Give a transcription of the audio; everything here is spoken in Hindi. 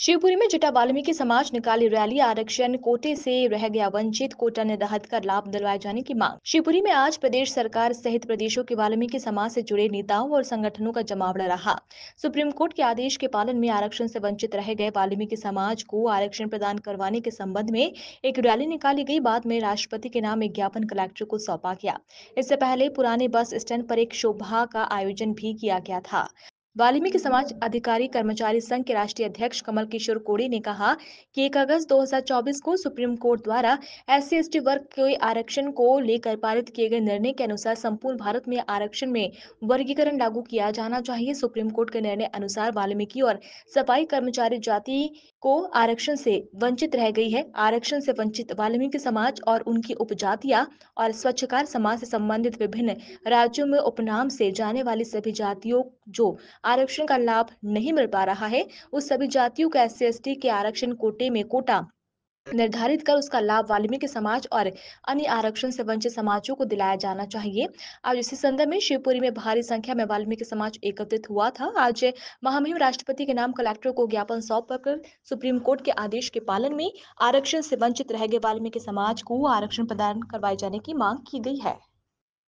शिवपुरी में जटा वाल्मीकि समाज निकाली रैली आरक्षण कोटे से रह गया वंचित कोटा ने का लाभ दिलवाए जाने की मांग शिवपुरी में आज प्रदेश सरकार सहित प्रदेशों के वाल्मीकि समाज से जुड़े नेताओं और संगठनों का जमावड़ा रहा सुप्रीम कोर्ट के आदेश के पालन में आरक्षण से वंचित रह गए वाल्मीकि समाज को आरक्षण प्रदान करवाने के संबंध में एक रैली निकाली गई बाद में राष्ट्रपति के नाम एक ज्ञापन कलेक्टर को सौंपा गया इससे पहले पुराने बस स्टैंड पर एक शोभा का आयोजन भी किया गया था वाल्मीकि समाज अधिकारी कर्मचारी संघ के राष्ट्रीय अध्यक्ष कमल किशोर कोड़ी ने कहा कि एक अगस्त 2024 को सुप्रीम कोर्ट द्वारा एस सी वर्ग के आरक्षण को लेकर पारित किए गए निर्णय के अनुसार संपूर्ण भारत में आरक्षण में वर्गीकरण लागू किया जाना चाहिए सुप्रीम कोर्ट के निर्णय अनुसार वाल्मीकि और सफाई कर्मचारी जाति को आरक्षण से वंचित रह गई है आरक्षण से वंचित वाल्मीकि समाज और उनकी उपजातियां और स्वच्छकार समाज से संबंधित विभिन्न राज्यों में उपनाम से जाने वाली सभी जातियों जो आरक्षण का लाभ नहीं मिल पा रहा है उस सभी जातियों का एस सी के आरक्षण कोटे में कोटा निर्धारित कर उसका लाभ वाल्मीकि समाज और अन्य आरक्षण से वंचित समाजों को दिलाया जाना चाहिए आज इसी संदर्भ में शिवपुरी में भारी संख्या में वाल्मीकि समाज एकत्रित हुआ था आज महामहिम राष्ट्रपति के नाम कलेक्टर को ज्ञापन सौंप कर सुप्रीम कोर्ट के आदेश के पालन में आरक्षण से वंचित रह गए वाल्मीकि समाज को आरक्षण प्रदान करवाए जाने की मांग की गई है